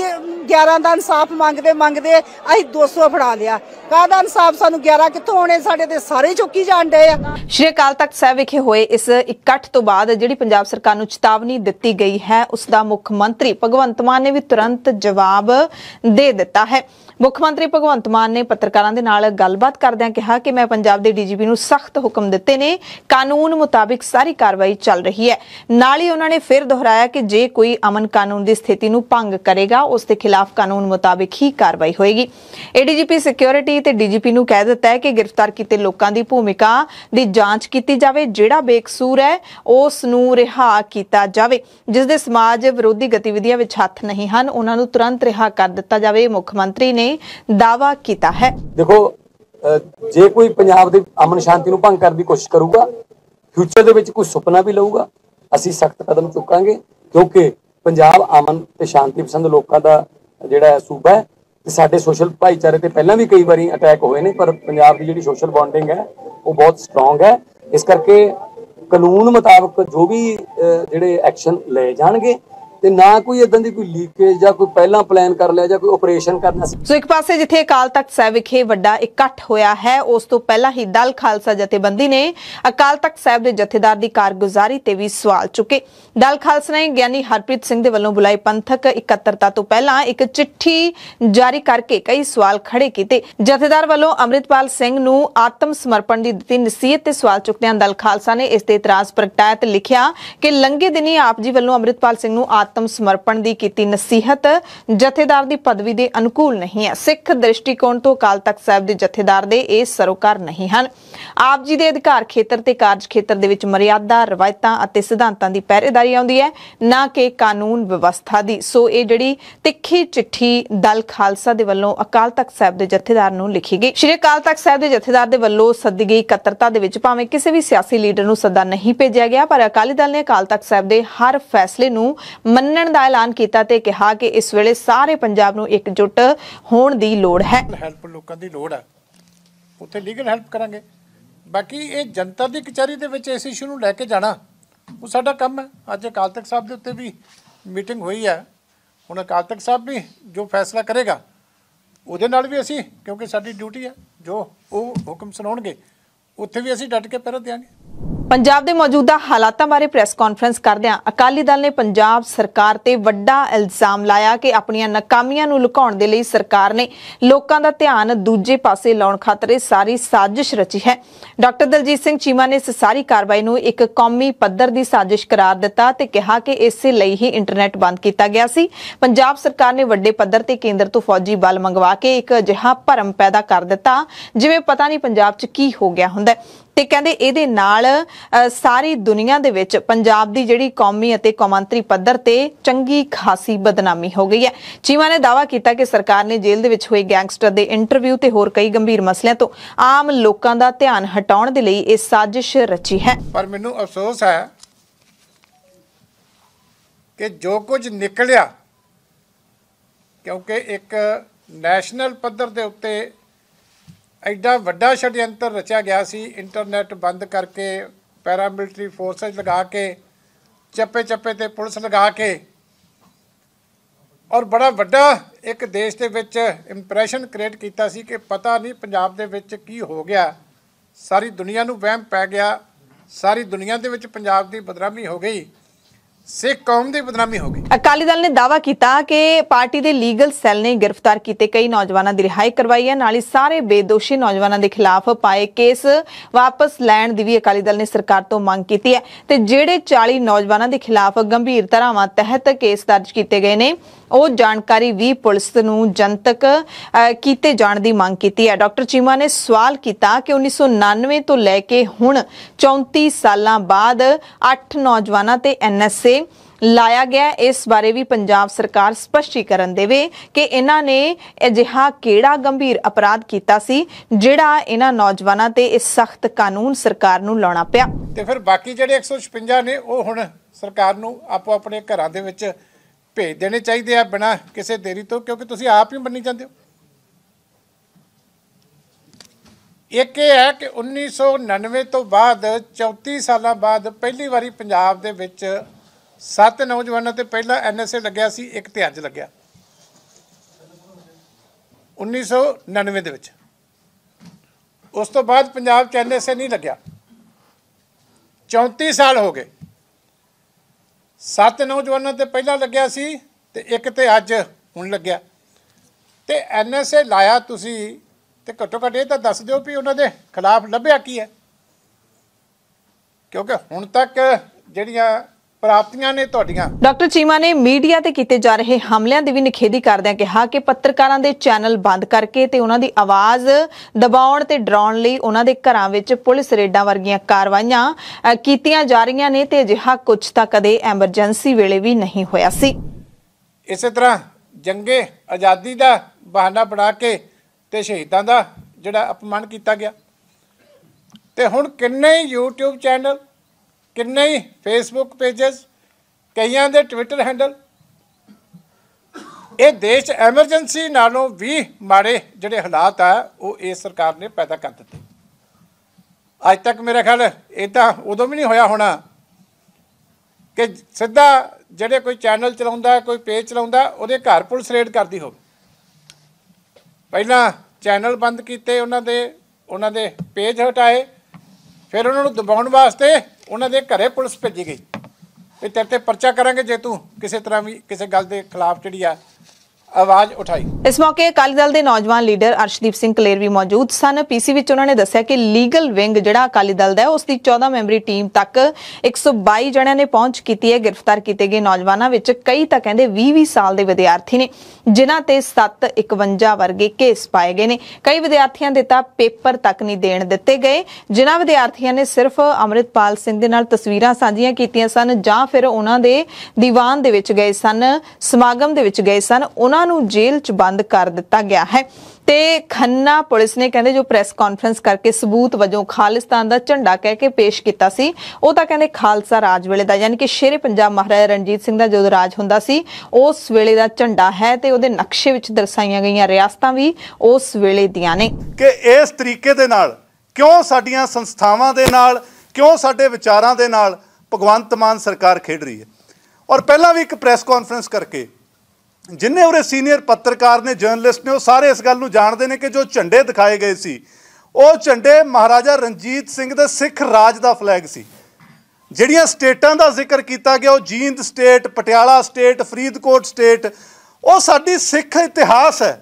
11 ਦਾ ਇਨਸਾਫ ਮੰਗਦੇ ਮੰਗਦੇ ਅਸੀਂ 200 ਫੜਾ ਲਿਆ ਕਾਹਦਾ ਇਨਸਾਫ ਸਾਨੂੰ 11 ਕਿੱਥੋਂ ਆਉਣੇ ਸਾਡੇ ਤੇ ਸਾਰੇ ਚੁੱਕੀ ਜਾਣ ਡਏ ਆ ਸ਼੍ਰੀ ਅਕਾਲ ਤਖਤ ਸਾਹਿਬ ਵਿਖੇ ਹੋਏ ਇਸ ਇਕੱਠ ਤੋਂ ਬਾਅਦ ਜਿਹੜੀ ਪੰਜਾਬ ਸਰਕਾਰ ਨੂੰ ਚੇਤਾਵਨੀ ਦਿੱਤੀ ਗਈ ਹੈ ਉਸ ਦਾ ਮੁੱਖ ਮੰਤਰੀ ਭਗਵੰਤ ਮਾਨ ਨੇ ਵੀ ਤੁਰੰਤ ਜਵਾਬ ਦੇ ਦਿੱਤਾ ਹੈ ਮੁੱਖ ਮੰਤਰੀ ਭਗਵੰਤ ਮਾਨ ਨੇ ਪੱਤਰਕਾਰਾਂ ਦੇ ਨਾਲ ਗੱਲਬਾਤ ਕਰਦਿਆਂ ਕਿਹਾ ਕਿ ਮੈਂ ਪੰਜਾਬ ਦੇ ਡੀਜੀਪੀ ਨੂੰ ਸਖਤ ਹੁਕਮ ਦਿੱਤੇ ਨੇ ਕਾਨੂੰਨ ਮੁਤਾਬਿਕ ਸਾਰੀ ਕਾਰਵਾਈ ਚੱਲ ਰਹੀ ਹੈ ਨਾਲ ਹੀ ਉਹਨਾਂ ਨੇ ਫਿਰ ਦੁਹਰਾਇਆ ਕਿ ਜੇ ਕੋਈ ਅਮਨ ਕਾਨੂੰਨ ਦੀ ਸਥਿਤੀ ਨੂੰ ਭੰਗ ਕਰੇਗਾ ਉਸ ਦੇ ਖਿਲਾਫ ਕਾਨੂੰਨ ਮੁਤਾਬਿਕ ਹੀ ਕਾਰਵਾਈ ਹੋਏਗੀ ਏਡੀਜੀਪੀ ਸਿਕਿਉਰਿਟੀ ਤੇ ਡੀਜੀਪੀ ਨੂੰ ਕਹਿ ਦਿੱਤਾ ਹੈ ਕਿ ਗ੍ਰਿਫਤਾਰ ਕੀਤੇ ਲੋਕਾਂ ਦੀ ਭੂਮਿਕਾ ਦੀ ਜਾਂਚ ਕੀਤੀ ਜਾਵੇ ਜਿਹੜਾ ਬੇਕਸੂਰ ਹੈ ਉਸ ਨੂੰ ਰਿਹਾ ਕੀਤਾ ਜਾਵੇ ਜਿਸ ਦੇ ਸਮਾਜ ਵਿਰੋਧੀ ਗਤੀਵਿਧੀਆਂ ਵਿੱਚ ਹੱਥ ਨਹੀਂ ਹਨ ਉਹਨਾਂ ਨੂੰ ਤੁਰੰਤ ਰਿਹਾ ਕਰ ਦਿੱਤਾ ਜਾਵੇ ਮੁੱਖ ਮੰਤਰੀ ਨੇ ਨੇ ਦਾਵਾ ਕੀਤਾ ਹੈ ਦੇਖੋ ਜੇ ਕੋਈ ਪੰਜਾਬ ਦੇ ਅਮਨ ਸ਼ਾਂਤੀ ਨੂੰ ਭੰਗ ਕਰਨ ਦੀ ਕੋਸ਼ਿਸ਼ ਕਰੂਗਾ ਫਿਊਚਰ ਦੇ ਵਿੱਚ ਕੋਈ ਸੁਪਨਾ ਵੀ ਲਊਗਾ ਅਸੀਂ ਸਖਤ ਕਦਮ ਚੁੱਕਾਂਗੇ ਕਿਉਂਕਿ ਪੰਜਾਬ ਅਮਨ ਤੇ ਸ਼ਾਂਤੀ ਪਸੰਦ ਲੋਕਾਂ ਦਾ ਜਿਹੜਾ ਸੂਬਾ ਹੈ ਤੇ ਸਾਡੇ ਸੋਸ਼ਲ ਭਾਈਚਾਰੇ ਤੇ ਪਹਿਲਾਂ ਵੀ ਕਈ ਵਾਰੀ ਅਟੈਕ ਹੋਏ ਨੇ ਪਰ ਪੰਜਾਬ ਦੀ ਜਿਹੜੀ ਸੋਸ਼ਲ ਬੌਂਡਿੰਗ ਹੈ ਉਹ ਬਹੁਤ ਸਟਰੋਂਗ ਹੈ ਇਸ ਕਰਕੇ ਕਾਨੂੰਨ ਮੁਤਾਬਕ ਜੋ ਵੀ ਜਿਹੜੇ ਐਕਸ਼ਨ ਲਏ ਜਾਣਗੇ ਤੇ ਨਾ ਕੋਈ ਇਦਾਂ ਦੀ ਕੋਈ ਲੀਕੇਜ ਜਾਂ ਕੋਈ ਪਹਿਲਾਂ ਪਲਾਨ ਕਰ ਲਿਆ ਜਾਂ ਕੋਈ ਆਪਰੇਸ਼ਨ ਕਰਨਾ ਸੀ ਸੋ ਇੱਕ ਪਾਸੇ ਜਿੱਥੇ ਅਕਾਲ ਤਖਤ ਸਾਹਿਬ ਵਿਖੇ ਵੱਡਾ ਇਕੱਠ ਹੋਇਆ ਹੈ ਉਸ ਤੋਂ ਪਹਿਲਾਂ ਹੀ ਦਲ ਖਾਲਸਾ ਜਥੇਬੰਦੀ ਨੇ ਅਕਾਲ ਤਖਤ ਸਾਹਿਬ ਦੇ ਜਥੇਦਾਰ ਦੀ ਕਾਰਗੁਜ਼ਾਰੀ ਤੇ ਵੀ ਸਵਾਲ ਚੁੱਕੇ ਦਲ ਖਾਲਸਾ ਨੇ ਗਿਆਨੀ ਹਰਪ੍ਰੀਤ ਸਿੰਘ ਦੇ ਵੱਲੋਂ ਬੁਲਾਈ ਪੰਥਕ ਇਕੱਤਰਤਾ ਤੋਂ ਪਹਿਲਾਂ ਇੱਕ ਚਿੱਠੀ ਜਾਰੀ ਕਰਕੇ ਕਈ ਸਵਾਲ ਖੜੇ ਕੀਤੇ ਜਥੇਦਾਰ ਵੱਲੋਂ ਅਮਰਿਤਪਾਲ ਸਿੰਘ ਨੂੰ ਆਤਮ ਸਮਰਪਣ ਦੀ ਦਿੱਤੀ ਨਸੀਹਤ ਤੇ ਸਵਾਲ ਚੁੱਕਦਿਆਂ ਦਲ ਖਾਲਸਾ ਨੇ ਇਸ ਤੇ ਇਤਰਾਜ਼ ਪ੍ਰਗਟਾਇਆ ਤੇ ਲਿਖਿਆ ਕਿ ਲੰਗੇ ਦਿਨੀ ਆਪ ਜੀ ਵੱਲੋਂ ਅਮਰਿਤਪਾਲ ਸਿੰਘ ਨੂੰ ਆਤਮ ਆਤਮ ਸਮਰਪਣ ਦੀ ਕੀਤੀ ਨਸੀਹਤ ਜਥੇਦਾਰ ਦੀ ਪਦਵੀ ਦੇ ਅਨੁਕੂਲ ਨਹੀਂ ਹੈ ਸਿੱਖ ਦ੍ਰਿਸ਼ਟੀਕੋਣ ਤੋਂ ਅਕਾਲ ਤਖਤ ਸਾਹਿਬ ਦੇ ਜਥੇਦਾਰ ਦੇ ਇਹ ਸਰੋਕਾਰ ਨਹੀਂ ਹਨ ਆਪ ਜੀ ਦੇ ਅਧਿਕਾਰ ਖੇਤਰ ਤੇ ਕਾਰਜ ਖੇਤਰ ਦੇ ਵਿੱਚ ਮਰਿਆਦਾ ਰਵਾਇਤਾਂ ਅਤੇ ਸਿਧਾਂਤਾਂ ਦੀ ਪਹਿਰੇਦਾਰੀ ਆਉਂਦੀ ਹੈ ਨਾ ਕਿ ਕਾਨੂੰਨ ਵਿਵਸਥਾ ਦੀ ਸੋ ਇਹ ਜਿਹੜੀ ਤਿੱਖੀ ਚਿੱਠੀ ਦਲ ਖਾਲਸਾ ਦੇ ਵੱਲੋਂ ਅਕਾਲ ਤਖਤ ਸਾਹਿਬ ਦੇ ਜਥੇਦਾਰ ਨੂੰ ਲਿਖੀ ਗਈ ਸ਼੍ਰੀ ਅਕਾਲ ਤਖਤ ਸਾਹਿਬ ਦੇ ਜਥੇਦਾਰ ਦੇ ਵੱਲੋਂ ਸੱਦੀ ਗਈ ਇਕੱਤਰਤਾ ਦੇ ਵਿੱਚ ਭਾਵੇਂ ਕਿਸੇ ਵੀ ਸਿਆਸੀ ਲੀਡਰ ਨੂੰ ਸੱਦਾ ਨਹੀਂ ਭੇਜਿਆ ਗਿਆ ਪਰ ਅਕਾਲੀ ਦਲ ਨੇ ਅਕਾਲ ਤਖਤ ਸਾਹਿਬ ਦੇ ਹਰ ਫੈਸਲੇ ਨੂੰ ਮੰਨਣ ਦਾ ਐਲਾਨ ਕੀਤਾ ਤੇ ਕਿਹਾ ਕਿ ਇਸ ਵੇਲੇ ਸਾਰੇ ਪੰਜਾਬ ਨੂੰ ਇੱਕਜੁੱਟ ਹੋਣ ਦੀ ਲੋੜ ਹੈ ਹੈਲਪ ਲੋਕਾਂ ਦੀ ਲੋੜ ਹੈ ਉੱਥੇ ਲੀਗਲ ਹੈਲਪ ਕਰਾਂਗੇ ਬਾਕੀ ਇਹ ਜਨਤਾ ਦੀ ਕਚਹਿਰੀ ਦੇ ਵਿੱਚ ਇਸ ਇਸ਼ੂ ਨੂੰ ਲੈ ਕੇ ਜਾਣਾ ਉਹ ਸਾਡਾ ਕੰਮ ਹੈ ਅੱਜ ਅਕਾਲ ਤਖਤ ਸਾਹਿਬ ਦੇ ਉੱਤੇ ਵੀ ਮੀਟਿੰਗ ਹੋਈ ਹੈ ਹੁਣ ਅਕਾਲ ਤਖਤ ਸਾਹਿਬ ਵੀ ਜੋ ਫੈਸਲਾ ਕਰੇਗਾ ਉਹਦੇ ਨਾਲ ਵੀ ਅਸੀਂ ਕਿਉਂਕਿ ਸਾਡੀ ਡਿਊਟੀ ਹੈ ਜੋ ਉਹ ਹੁਕਮ ਸੁਣਾਉਣਗੇ ਉੱਥੇ ਵੀ ਅਸੀਂ ਡਟ ਕੇ ਪਹਿਰਾ ਦੇਵਾਂਗੇ ਪੰਜਾਬ ਦੇ ਮੌਜੂਦਾ ਹਾਲਾਤਾਂ ਬਾਰੇ ਪ੍ਰੈਸ ਕਾਨਫਰੰਸ ਕਰਦਿਆਂ ਅਕਾਲੀ ਦਲ ਨੇ ਪੰਜਾਬ ਸਰਕਾਰ ਤੇ ਵੱਡਾ ਇਲਜ਼ਾਮ ਲਾਇਆ ਕਿ ਆਪਣੀਆਂ ਨਾਕਾਮੀਆਂ ਨੂੰ ਲੁਕਾਉਣ ਦੇ ਲਈ ਸਰਕਾਰ ਨੇ ਲੋਕਾਂ ਦਾ ਧਿਆਨ ਦੂਜੇ ਪਾਸੇ ਲਾਉਣ ਖਾਤਰ ਸਾਰੀ ਸਾਜ਼ਿਸ਼ ਰਚੀ ਹੈ ਡਾਕਟਰ ਦਲਜੀਤ ਸਿੰਘ ਚੀਮਾ ਨੇ ਇਸ ਸਾਰੀ ਕਾਰਵਾਈ ਨੂੰ ਇੱਕ ਕੌਮੀ ਪੱਧਰ ਦੀ ਸਾਜ਼ਿਸ਼ ਕਰਾਰ ਦਿੱਤਾ ਤੇ ਕਿਹਾ ਕਿ ਇਸੇ ਲਈ ਹੀ ਇੰਟਰਨੈਟ ਬੰਦ ਕੀਤਾ ਗਿਆ ਸੀ ਪੰਜਾਬ ਸਰਕਾਰ ਨੇ ਵੱਡੇ ਪੱਧਰ ਤੇ ਕੇਂਦਰ ਤੋਂ ਫੌਜੀ ਬਲ ਮੰਗਵਾ ਕੇ ਇੱਕ ਅਜਿਹਾ ਭਰਮ ਪੈਦਾ ਕਰ ਦਿੱਤਾ ਜਿਵੇਂ ਪਤਾ ਨਹੀਂ ਪੰਜਾਬ 'ਚ ਕੀ ਹੋ ਗਿਆ ਹੁੰਦਾ ਤੇ ਕਹਿੰਦੇ ਇਹਦੇ ਨਾਲ ਸਾਰੀ ਦੁਨੀਆ ਦੇ ਵਿੱਚ ਪੰਜਾਬ ਦੀ ਜਿਹੜੀ ਕੌਮੀ ਅਤੇ ਕੌਮਾਂਤਰੀ ਪੱਧਰ ਤੇ ਚੰਗੀ ਖਾਸੀ ਬਦਨਾਮੀ ਹੋ ਗਈ ਹੈ ਚੀਮਾ ਨੇ ਦਾਵਾ ਕੀਤਾ ਕਿ ਸਰਕਾਰ ਨੇ ਜੇਲ੍ਹ ਦੇ ਵਿੱਚ ਹੋਏ ਗੈਂਗਸਟਰ ਦੇ ਇੰਟਰਵਿਊ ਤੇ ਹੋਰ ਕਈ ਗੰਭੀਰ ਮਸਲਿਆਂ ਤੋਂ ਆਮ ਲੋਕਾਂ ਦਾ ਧਿਆਨ ਹਟਾਉਣ ਦੇ ਲਈ ਇਹ ਸਾਜ਼ਿਸ਼ ਰਚੀ ਹੈ ਪਰ ਮੈਨੂੰ ਅਫਸੋਸ ਹੈ ਕਿ ਜੋ ਕੁਝ ਨਿਕਲਿਆ ਕਿਉਂਕਿ ਇੱਕ ਨੈਸ਼ਨਲ ਪੱਧਰ ਦੇ ਉੱਤੇ ਐਡਾ ਵੱਡਾ ਛੜਯੰਤਰ ਰਚਿਆ ਗਿਆ ਸੀ ਇੰਟਰਨੈਟ ਬੰਦ ਕਰਕੇ ਪੈਰਾਮਿਲਟਰੀ ਫੋਰਸਸ ਲਗਾ ਕੇ ਚੱਪੇ ਚੱਪੇ ਤੇ ਪੁਲਿਸ ਲਗਾ ਕੇ ਔਰ ਬੜਾ ਵੱਡਾ ਇੱਕ ਦੇਸ਼ ਦੇ ਵਿੱਚ ਇੰਪ੍ਰੈਸ਼ਨ ਕ੍ਰੀਏਟ ਕੀਤਾ ਸੀ ਕਿ ਪਤਾ ਨਹੀਂ ਪੰਜਾਬ ਦੇ ਵਿੱਚ ਕੀ ਹੋ ਗਿਆ ਸਾਰੀ ਦੁਨੀਆ ਨੂੰ ਵਹਿਮ ਪੈ ਗਿਆ ਸਾਰੀ ਦੁਨੀਆ ਦੇ ਵਿੱਚ ਪੰਜਾਬ ਦੀ ਬਦਨਾਮੀ ਹੋ ਗਈ ਸਿੱਖ ਕੌਮ ਦੀ ਬਦਨਾਮੀ ਹੋ ਗਈ ਅਕਾਲੀ ਦਲ ਨੇ ਦਾਵਾ ਕੀਤਾ ਕਿ ਪਾਰਟੀ ਦੇ ਲੀਗਲ ਸੈੱਲ ਨੇ ਗ੍ਰਿਫਤਾਰ ਕੀਤੇ ਕਈ ਨੌਜਵਾਨਾਂ ਦੀ ਰਿਹਾਈ ਕਰਵਾਈ ਹੈ ਨਾਲ ਹੀ ਸਾਰੇ ਬੇਦੋਸ਼ੀ ਨੌਜਵਾਨਾਂ ਦੇ ਖਿਲਾਫ ਪਾਏ ਕੇਸ ਵਾਪਸ ਲੈਣ ਦੀ ਵੀ ਅਕਾਲੀ ਦਲ ਨੇ ਸਰਕਾਰ ਤੋਂ ਮੰਗ ਕੀਤੀ ਹੈ ਤੇ ਜਿਹੜੇ 40 ਨੌਜਵਾਨਾਂ ਦੇ ਖਿਲਾਫ ਗੰਭੀਰ ਧਾਰਾਵਾਂ ਤਹਿਤ ਕੇਸ ਦਰਜ ਕੀਤੇ ਗਏ ਨੇ ਉਹ ਜਾਣਕਾਰੀ ਵੀ ਪੁਲਿਸ ਨੂੰ ਜਨਤਕ ਕੀਤੇ ਜਾਣ ਦੀ ਮੰਗ ਕੀਤੀ ਹੈ ਡਾਕਟਰ ਚੀਮਾ ਨੇ ਸਵਾਲ ਕੀਤਾ ਕਿ 1999 ਤੋਂ ਲੈ ਕੇ ਹੁਣ 34 ਸਾਲਾਂ ਬਾਅਦ 8 ਨੌਜਵਾਨਾਂ ਤੇ ਐਨਐਸਏ ਪਾਸੇ ਲਾਇਆ ਗਿਆ ਇਸ ਬਾਰੇ ਵੀ ਪੰਜਾਬ ਸਰਕਾਰ ਸਪਸ਼ਟੀਕਰਨ ਦੇਵੇ ਕਿ ਇਹਨਾਂ ਨੇ ਅਜਿਹਾ ਕਿਹੜਾ ਗੰਭੀਰ ਅਪਰਾਧ ਕੀਤਾ ਸੀ ਜਿਹੜਾ ਇਹਨਾਂ ਨੌਜਵਾਨਾਂ ਤੇ ਇਸ ਸਖਤ ਕਾਨੂੰਨ ਸਰਕਾਰ ਨੂੰ ਲਾਉਣਾ ਪਿਆ ਤੇ ਫਿਰ ਬਾਕੀ ਜਿਹੜੇ 156 ਨੇ ਉਹ ਹੁਣ ਸਰਕਾਰ ਨੂੰ ਆਪੋ ਆਪਣੇ ਘਰਾਂ ਦੇ ਵਿੱਚ ਭੇਜ ਦੇਣੇ ਚਾਹੀਦੇ ਆ ਬਿਨਾ ਕਿਸੇ ਦੇਰੀ ਤੋਂ ਕਿਉਂਕਿ ਤੁਸੀਂ ਆਪ ਹੀ ਮੰਨੀ ਜਾਂਦੇ ਹੋ ਇੱਕ ਇਹ ਹੈ ਕਿ 1999 ਤੋਂ ਬਾਅਦ 34 ਸਾਲਾਂ ਬਾਅਦ ਪਹਿਲੀ ਵਾਰੀ ਪੰਜਾਬ ਦੇ ਵਿੱਚ ਸੱਤ ਨੌਜਵਾਨਾਂ ਤੇ ਪਹਿਲਾਂ ਐਨਐਸਏ ਲੱਗਿਆ ਸੀ ਇੱਕ ਤੇ ਅੱਜ ਲੱਗਿਆ 1999 ਦੇ ਵਿੱਚ ਉਸ ਤੋਂ ਬਾਅਦ ਪੰਜਾਬ ਚ ਐਨਐਸਏ ਨਹੀਂ ਲੱਗਿਆ 34 ਸਾਲ ਹੋ ਗਏ ਸੱਤ ਨੌਜਵਾਨਾਂ ਤੇ ਪਹਿਲਾਂ ਲੱਗਿਆ ਸੀ ਤੇ ਇੱਕ ਤੇ ਅੱਜ ਹੁਣ ਲੱਗਿਆ ਤੇ ਐਨਐਸਏ ਲਾਇਆ ਤੁਸੀਂ ਤੇ ਘੱਟੋ ਘੱਟ ਇਹ ਤਾਂ ਦੱਸ ਦਿਓ ਵੀ ਉਹਨਾਂ ਦੇ ਖਿਲਾਫ ਲੱਭਿਆ ਕੀ ਹੈ ਕਿਉਂਕਿ ਹੁਣ ਤੱਕ ਜਿਹੜੀਆਂ ਪ੍ਰਾਪਤੀਆਂ ਨੇ ਤੁਹਾਡੀਆਂ ਡਾਕਟਰ ਚੀਮਾ ਨੇ ਮੀਡੀਆ ਤੇ ਕੀਤੇ ਜਾ ਰਹੇ ਹਮਲਿਆਂ ਦੀ ਵੀ ਨਿਖੇਧੀ ਕਰਦਿਆਂ ਕਿਹਾ ਕਿ ਪੱਤਰਕਾਰਾਂ ਦੇ ਚੈਨਲ ਬੰਦ ਕਰਕੇ ਤੇ ਉਹਨਾਂ ਦੀ ਆਵਾਜ਼ ਦਬਾਉਣ ਤੇ ਡਰਾਉਣ ਲਈ ਉਹਨਾਂ ਦੇ ਘਰਾਂ ਵਿੱਚ ਪੁਲਿਸ ਰੇਡਾਂ ਵਰਗੀਆਂ ਕਾਰਵਾਈਆਂ ਕੀਤੀਆਂ ਜਾ ਰਹੀਆਂ ਨੇ ਤੇ ਅਜਿਹਾ ਕੁਝ ਤਾਂ ਕਦੇ ਐਮਰਜੈਂਸੀ ਵੇਲੇ ਵੀ ਨਹੀਂ ਹੋਇਆ ਸੀ ਇਸੇ ਤਰ੍ਹਾਂ ਜੰਗੇ ਆਜ਼ਾਦੀ ਦਾ ਬਹਾਨਾ ਬਣਾ ਕੇ ਤੇ ਸ਼ਹੀਦਾਂ ਦਾ ਜਿਹੜਾ ਅਪਮਾਨ ਕੀਤਾ ਗਿਆ ਤੇ ਹੁਣ ਕਿੰਨੇ YouTube ਚੈਨਲ ਕਿੰਨੇ ਹੀ ਫੇਸਬੁੱਕ ਪੇजेस ਕਈਆਂ ਦੇ ਟਵਿੱਟਰ ਹੈਂਡਲ ਇਹ ਦੇਸ਼ ਐਮਰਜੈਂਸੀ ਨਾਲੋਂ ਵੀ ਮਾੜੇ ਜਿਹੜੇ ਹਾਲਾਤ ਆ ਉਹ ਇਸ ਸਰਕਾਰ ਨੇ ਪੈਦਾ ਕਰ ਦਿੱਤੇ ਅੱਜ ਤੱਕ ਮੇਰੇ ਖਿਆਲ ਇਹ ਤਾਂ ਉਦੋਂ ਵੀ ਨਹੀਂ ਹੋਇਆ ਹੋਣਾ ਕਿ ਸਿੱਧਾ ਜਿਹੜੇ ਕੋਈ ਚੈਨਲ ਚਲਾਉਂਦਾ ਕੋਈ ਪੇਜ ਚਲਾਉਂਦਾ ਉਹਦੇ ਘਰ ਪੁਲਿਸ ਰੇਡ ਕਰਦੀ ਹੋਵੇ ਪਹਿਲਾਂ ਚੈਨਲ ਬੰਦ ਕੀਤੇ ਉਹਨਾਂ ਦੇ ਉਹਨਾਂ ਦੇ ਪੇਜ ਹਟਾਏ ਫਿਰ ਉਹਨਾਂ ਨੂੰ ਦਬਾਉਣ ਵਾਸਤੇ ਉਹਨਾਂ ਦੇ ਘਰੇ ਪੁਲਿਸ ਭੇਜੀ ਗਈ ਤੇ ਤੇਰੇ ਤੇ ਪਰਚਾ ਕਰਾਂਗੇ ਜੇ ਤੂੰ ਕਿਸੇ ਤਰ੍ਹਾਂ ਵੀ ਕਿਸੇ ਗੱਲ ਦੇ ਖਿਲਾਫ ਜਿਹੜੀ ਆ ਆਵਾਜ਼ ਉਠਾਈ ਇਸ ਮੌਕੇ ਅਕਾਲੀ ਦਲ ਦੇ ਨੌਜਵਾਨ ਲੀਡਰ ਅਰਸ਼ਦੀਪ ਸਿੰਘ ਕਲੇਰ ਵੀ ਮੌਜੂਦ ਸਨ ਪੀਸੀ ਵਿੱਚ ਉਹਨਾਂ ਨੇ ਦੱਸਿਆ ਕਿ ਲੀਗਲ ਵਿੰਗ ਜਿਹੜਾ ਅਕਾਲੀ ਦਲ ਦਾ ਹੈ ਉਸ ਦੀ 14 ਮੈਂਬਰੀ ਟੀਮ ਤੱਕ 122 ਜਣਿਆਂ ਨੇ ਪਹੁੰਚ ਕੀਤੀ ਹੈ ਗ੍ਰਿਫਤਾਰ ਕੀਤੇ ਗਏ ਨੌਜਵਾਨਾਂ ਵਿੱਚ ਕਈ ਤਾਂ ਕਹਿੰਦੇ 20-20 ਸਾਲ ਦੇ ਵਿਦਿਆਰਥੀ ਨੇ ਜਿਨ੍ਹਾਂ ਤੇ 751 ਵਰਗੇ ਕੇਸ ਪਾਏ ਗਏ ਨੇ ਕਈ ਵਿਦਿਆਰਥੀਆਂ ਦੇ ਤਾਂ ਪੇਪਰ ਤੱਕ ਨਹੀਂ ਦੇਣ ਦਿੱਤੇ ਗਏ ਜਿਨ੍ਹਾਂ ਵਿਦਿਆਰਥੀਆਂ ਨੇ ਸਿਰਫ ਅਮਰਿਤਪਾਲ ਸਿੰਘ ਦੇ ਨਾਲ ਤਸਵੀਰਾਂ ਸਾਂਝੀਆਂ ਕੀਤੀਆਂ ਸਨ ਜਾਂ ਫਿਰ ਉਹਨਾਂ ਦੇ ਦੀਵਾਨ ਦੇ ਵਿੱਚ ਗਏ ਸਨ ਸਮਾਗਮ ਦੇ ਵਿੱਚ ਗਏ ਸਨ ਉਹਨਾਂ ਉਹਨਾਂ ਨੂੰ ਜੇਲ੍ਹ 'ਚ ਬੰਦ ਕਰ ਦਿੱਤਾ ਗਿਆ ਹੈ ਤੇ ਖੰਨਾ ਪੁਲਿਸ ਨੇ ਕਹਿੰਦੇ ਜੋ ਪ੍ਰੈਸ ਕਾਨਫਰੰਸ ਕਰਕੇ ਸਬੂਤ ਵਜੋਂ ਖਾਲਿਸਤਾਨ ਦਾ ਝੰਡਾ ਕਹਿ ਕੇ ਪੇਸ਼ ਕੀਤਾ ਸੀ ਉਹ ਤਾਂ ਕਹਿੰਦੇ ਖਾਲਸਾ ਰਾਜ ਵੇਲੇ ਦਾ ਯਾਨੀ ਕਿ ਸ਼ੇਰੇ ਪੰਜਾਬ ਮਹਾਰਾਜਾ ਰਣਜੀਤ ਸਿੰਘ ਦਾ ਜਦੋਂ ਰਾਜ ਹੁੰਦਾ ਸੀ ਉਸ ਵੇਲੇ ਦਾ ਝੰਡਾ ਹੈ ਤੇ ਉਹਦੇ ਨਕਸ਼ੇ ਵਿੱਚ ਦਰਸਾਈਆਂ ਗਈਆਂ ਰਿਆਸਤਾਂ ਵੀ ਉਸ ਵੇਲੇ ਦੀਆਂ ਨੇ ਕਿ ਇਸ ਤਰੀਕੇ ਦੇ ਨਾਲ ਕਿਉਂ ਸਾਡੀਆਂ ਸੰਸਥਾਵਾਂ ਦੇ ਨਾਲ ਕਿਉਂ ਸਾਡੇ ਵਿਚਾਰਾਂ ਦੇ ਨਾਲ ਭਗਵੰਤ ਮਾਨ ਸਰਕਾਰ ਖੇਡ ਰਹੀ ਹੈ ਔਰ ਪਹਿਲਾਂ ਵੀ ਇੱਕ ਪ੍ਰੈਸ ਕਾਨਫਰੰਸ ਕਰਕੇ ਜਿੰਨੇ ਉਹਰੇ ਸੀਨੀਅਰ ਪੱਤਰਕਾਰ ਨੇ ਜਰਨਲਿਸਟ ਨੇ ਉਹ ਸਾਰੇ ਇਸ ਗੱਲ ਨੂੰ ਜਾਣਦੇ ਨੇ ਕਿ ਜੋ ਝੰਡੇ ਦਿਖਾਏ ਗਏ ਸੀ ਉਹ ਝੰਡੇ ਮਹਾਰਾਜਾ ਰਣਜੀਤ ਸਿੰਘ ਦੇ ਸਿੱਖ ਰਾਜ ਦਾ ਫਲੈਗ ਸੀ ਜਿਹੜੀਆਂ ਸਟੇਟਾਂ ਦਾ ਜ਼ਿਕਰ ਕੀਤਾ ਗਿਆ ਉਹ Jind state Patiala state Faridkot state ਉਹ ਸਾਡੀ ਸਿੱਖ ਇਤਿਹਾਸ ਹੈ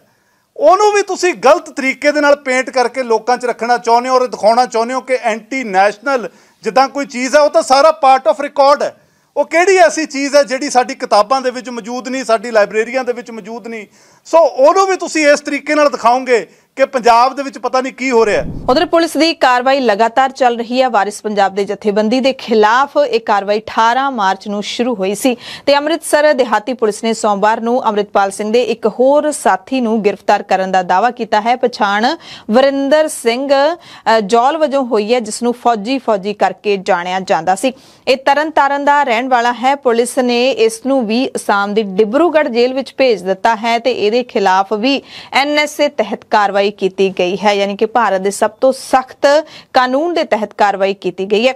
ਉਹਨੂੰ ਵੀ ਤੁਸੀਂ ਗਲਤ ਤਰੀਕੇ ਦੇ ਨਾਲ ਪੇਂਟ ਕਰਕੇ ਲੋਕਾਂ 'ਚ ਰੱਖਣਾ ਚਾਹੁੰਦੇ ਹੋ ਔਰ ਦਿਖਾਉਣਾ ਚਾਹੁੰਦੇ ਹੋ ਕਿ ਐਂਟੀ ਨੈਸ਼ਨਲ ਜਿੱਦਾਂ ਕੋਈ ਚੀਜ਼ ਹੈ ਉਹ ਤਾਂ ਸਾਰਾ ਪਾਰਟ ਆਫ ਰਿਕਾਰਡ ਹੈ ਉਹ ਕਿਹੜੀ ਐਸੀ ਚੀਜ਼ ਹੈ ਜਿਹੜੀ ਸਾਡੀ ਕਿਤਾਬਾਂ ਦੇ ਵਿੱਚ ਮੌਜੂਦ ਨਹੀਂ ਸਾਡੀ ਲਾਇਬ੍ਰੇਰੀਆਂ ਦੇ ਵਿੱਚ ਮੌਜੂਦ ਨਹੀਂ ਸੋ ਉਹਨੂੰ ਵੀ ਤੁਸੀਂ ਇਸ ਤਰੀਕੇ ਨਾਲ ਦਿਖਾਓਗੇ ਕਿ ਪੰਜਾਬ ਦੇ ਵਿੱਚ ਪਤਾ ਨਹੀਂ ਕੀ ਹੋ ਰਿਹਾ ਉਧਰ ਪੁਲਿਸ ਦੀ ਕਾਰਵਾਈ ਲਗਾਤਾਰ ਚੱਲ ਰਹੀ ਹੈ ਵਾਰਿਸ ਪੰਜਾਬ ਦੇ ਜਥੇਬੰਦੀ ਦੇ ਖਿਲਾਫ ਇਹ ਕਾਰਵਾਈ 18 ਮਾਰਚ ਨੂੰ ਸ਼ੁਰੂ ਹੋਈ ਸੀ ਤੇ ਅੰਮ੍ਰਿਤਸਰ ਦਿਹਾਤੀ ਪੁਲਿਸ ਨੇ ਸੋਮਵਾਰ ਨੂੰ ਅੰਮ੍ਰਿਤਪਾਲ ਸਿੰਘ ਦੇ ਇੱਕ ਹੋਰ ਸਾਥੀ ਨੂੰ ਗ੍ਰਿਫਤਾਰ ਕਰਨ ਦਾ ਦਾਅਵਾ ਕੀਤਾ ਹੈ ਪਛਾਣ ਵਰਿੰਦਰ ਸਿੰਘ ਜੌਲ ਵਜੋਂ ਹੋਈ ਹੈ ਜਿਸ ਨੂੰ ਫੌਜੀ ਫੌਜੀ ਕਰਕੇ ਜਾਣਿਆ ਜਾਂਦਾ ਸੀ ਇਹ ਤਰਨਤਾਰਨ ਦਾ ਰਹਿਣ ਵਾਲਾ ਹੈ ਪੁਲਿਸ ਨੇ ਇਸ ਨੂੰ ਵੀ ਅਸਾਮ ਦੀ ਡਿਬਰੂਗੜ੍ਹ ਜੇਲ੍ਹ ਵਿੱਚ ਭੇਜ ਦਿੱਤਾ ਹੈ ਤੇ ਇਹਦੇ ਖਿਲਾਫ ਵੀ ਐਨਐਸਏ ਤਹਿਤ ਕਾਰਵਾਈ ਕਾਰਵਾਈ ਕੀਤੀ ਗਈ ਹੈ ਯਾਨੀ ਕਿ ਭਾਰਤ ਦੇ ਸਭ ਤੋਂ ਸਖਤ ਕਾਨੂੰਨ ਦੇ ਤਹਿਤ ਕਾਰਵਾਈ ਕੀਤੀ ਗਈ ਹੈ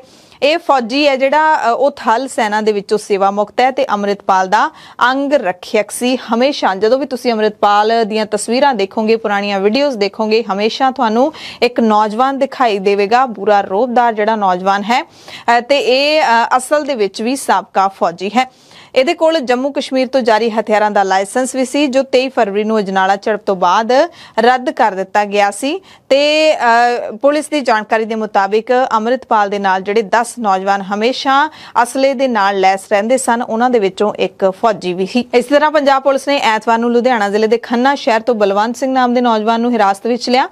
ਇਹ ਫੌਜੀ ਹੈ ਜਿਹੜਾ ਉਹ ਥਲ ਸੈਨਾ ਦੇ ਵਿੱਚੋਂ ਸੇਵਾ ਮੁਕਤ ਹੈ ਤੇ ਅਮਰਿਤਪਾਲ ਦਾ ਅੰਗ ਰੱਖਿਅਕ ਸੀ ਹਮੇਸ਼ਾ ਜਦੋਂ ਵੀ ਤੁਸੀਂ ਅਮਰਿਤਪਾਲ ਦੀਆਂ ਤਸਵੀਰਾਂ ਦੇਖੋਗੇ ਪੁਰਾਣੀਆਂ ਵੀਡੀਓਜ਼ ਦੇਖੋਗੇ ਹਮੇਸ਼ਾ ਤੁਹਾਨੂੰ ਇੱਕ ਨੌਜਵਾਨ ਦਿਖਾਈ ਦੇਵੇਗਾ ਬੂਰਾ ਰੋਬਦਾਰ ਜਿਹੜਾ ਨੌਜਵਾਨ ਹੈ ਤੇ ਇਹ ਅਸਲ ਦੇ ਵਿੱਚ ਵੀ ਸਾਬਕਾ ਫੌਜੀ ਹੈ ਇਹਦੇ ਕੋਲ ਜੰਮੂ ਕਸ਼ਮੀਰ ਤੋਂ ਜਾਰੀ ਹਥਿਆਰਾਂ ਦਾ ਲਾਇਸੈਂਸ ਵੀ ਸੀ ਜੋ 23 ਫਰਵਰੀ ਨੂੰ ਅਜਨਾਲਾ ਝੜਪ ਤੋਂ ਬਾਅਦ ਰੱਦ ਕਰ ਦਿੱਤਾ ਗਿਆ ਸੀ ਤੇ ਪੁਲਿਸ ਦੀ ਜਾਣਕਾਰੀ ਦੇ ਮੁਤਾਬਿਕ ਅਮਰਿਤਪਾਲ ਦੇ ਨਾਲ ਜਿਹੜੇ 10 ਨੌਜਵਾਨ ਹਮੇਸ਼ਾ ਅਸਲੇ ਦੇ ਨਾਲ ਲੈਸ ਰਹਿੰਦੇ ਸਨ ਉਹਨਾਂ ਦੇ ਵਿੱਚੋਂ ਇੱਕ ਫੌਜੀ ਵੀ ਸੀ ਇਸ ਤਰ੍ਹਾਂ ਪੰਜਾਬ ਪੁਲਿਸ ਨੇ ਐਤਵਾਰ ਨੂੰ ਲੁਧਿਆਣਾ ਜ਼ਿਲ੍ਹੇ ਦੇ ਖੰਨਾ ਸ਼ਹਿਰ ਤੋਂ ਬਲਵੰਤ ਸਿੰਘ ਨਾਮ ਦੇ ਨੌਜਵਾਨ ਨੂੰ ਹਿਰਾਸਤ ਵਿੱਚ ਲਿਆ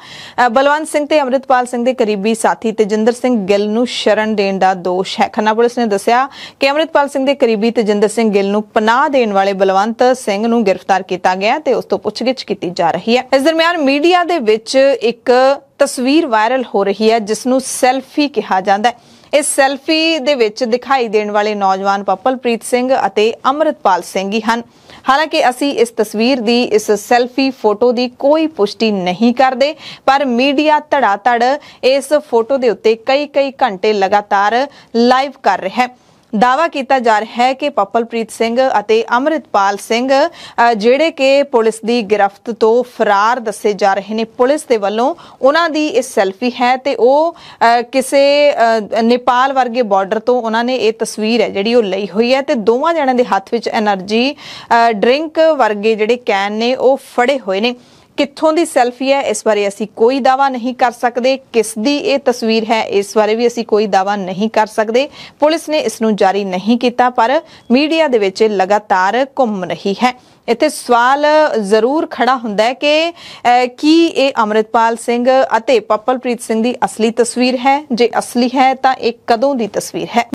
ਬਲਵੰਤ ਸਿੰਘ ਤੇ ਅਮਰਿਤਪਾਲ ਸਿੰਘ ਦੇ ਕਰੀਬੀ ਸਾਥੀ ਤੇਜਿੰਦਰ ਸਿੰਘ ਗਿੱਲ ਨੂੰ ਸ਼ਰਨ ਦੇਣ ਦਾ ਦੋਸ਼ ਹੈ ਖੰਨਾ ਪੁਲਿਸ ਨੇ ਦੱਸਿਆ ਕਿ ਅਮਰਿਤਪਾਲ ਸਿੰਘ ਦੇ ਕਰੀਬੀ ਤੇਜਿੰਦਰ ਸਿੰਘ ਗਿੱਲ ਨੂੰ ਪਨਾਹ ਦੇਣ ਵਾਲੇ ਬਲਵੰਤ ਸਿੰਘ ਨੂੰ ਗ੍ਰਿਫਤਾਰ ਕੀਤਾ ਗਿਆ ਤੇ ਉਸ ਤੋਂ ਪੁੱਛਗਿੱਛ ਕੀਤੀ ਜਾ ਰਹੀ ਹੈ ਇਸ ਦਰਮਿਆਨ ਮੀਡੀਆ ਦੇ ਵਿੱਚ ਇੱਕ ਤਸਵੀਰ ਵਾਇਰਲ ਹੋ ਰਹੀ ਹੈ ਜਿਸ ਨੂੰ ਸੈਲਫੀ ਕਿਹਾ ਜਾਂਦਾ ਹੈ ਇਸ ਸੈਲਫੀ ਦੇ ਵਿੱਚ ਦਿਖਾਈ ਦੇਣ ਵਾਲੇ ਨੌਜਵਾਨ ਪਪਲਪ੍ਰੀਤ ਸਿੰਘ ਅਤੇ ਅਮਰਿਤਪਾਲ ਸਿੰਘ ਹੀ ਹਨ ਹਾਲਾਂਕਿ ਅਸੀਂ ਇਸ ਤਸਵੀਰ ਦੀ ਇਸ ਸੈਲਫੀ ਫੋਟੋ ਦੀ ਕੋਈ ਪੁਸ਼ਟੀ ਨਹੀਂ ਕਰਦੇ ਪਰ ਮੀਡੀਆ ਧੜਾ ਧੜ ਇਸ ਫੋਟੋ ਦੇ ਉੱਤੇ ਕਈ ਕਈ ਘੰਟੇ ਲਗਾਤਾਰ ਲਾਈਵ ਕਰ ਰਿਹਾ ਹੈ ਦਾਵਾ ਕੀਤਾ ਜਾ ਰਿਹਾ ਹੈ ਕਿ ਪੱਪਲਪ੍ਰੀਤ ਸਿੰਘ ਅਤੇ ਅਮਰਿਤਪਾਲ ਸਿੰਘ ਜਿਹੜੇ ਕਿ ਪੁਲਿਸ ਦੀ ਗ੍ਰਿਫਤ ਤੋਂ ਫਰਾਰ ਦੱਸੇ ਜਾ ਰਹੇ ਨੇ ਪੁਲਿਸ ਦੇ ਵੱਲੋਂ ਉਹਨਾਂ ਦੀ ਇਹ ਸੈਲਫੀ ਹੈ ਤੇ ਉਹ ਕਿਸੇ ਨੇਪਾਲ ਵਰਗੇ ਬਾਰਡਰ ਤੋਂ ਉਹਨਾਂ ਨੇ ਇਹ ਤਸਵੀਰ ਹੈ ਜਿਹੜੀ ਉਹ ਲਈ ਹੋਈ ਹੈ ਤੇ ਦੋਵਾਂ ਜਣਿਆਂ ਦੇ ਹੱਥ ਵਿੱਚ એનર્ਜੀ ਡਰਿੰਕ ਵਰਗੇ ਜਿਹੜੇ ਕੈਨ ਨੇ ਉਹ ਫੜੇ ਹੋਏ ਨੇ ਕਿੱਥੋਂ ਦੀ ਸੈਲਫੀ ਹੈ ਇਸ ਬਾਰੇ ਅਸੀਂ ਕੋਈ ਦਾਵਾ ਨਹੀਂ ਕਰ ਸਕਦੇ ਕਿਸ ਦੀ ਇਹ ਤਸਵੀਰ ਹੈ ਇਸ ਬਾਰੇ ਵੀ ਅਸੀਂ ਕੋਈ ਦਾਵਾ ਨਹੀਂ ਕਰ ਸਕਦੇ ਪੁਲਿਸ ਨੇ ਇਸ ਨੂੰ ਜਾਰੀ ਨਹੀਂ ਕੀਤਾ ਪਰ ਮੀਡੀਆ ਦੇ ਵਿੱਚ ਲਗਾਤਾਰ ਘੁੰਮ ਰਹੀ ਹੈ ਇੱਥੇ ਸਵਾਲ ਜ਼ਰੂਰ ਖੜਾ ਹੁੰਦਾ ਹੈ ਕਿ ਕੀ ਇਹ ਅਮਰਿਤਪਾਲ ਸਿੰਘ ਅਤੇ ਪੱਪਲਪ੍ਰੀਤ ਸਿੰਘ ਦੀ ਅਸਲੀ ਤਸਵੀਰ ਹੈ ਜੇ ਅਸਲੀ ਹੈ ਤਾਂ ਇਹ ਕਦੋਂ ਦੀ ਤਸਵੀਰ ਹੈ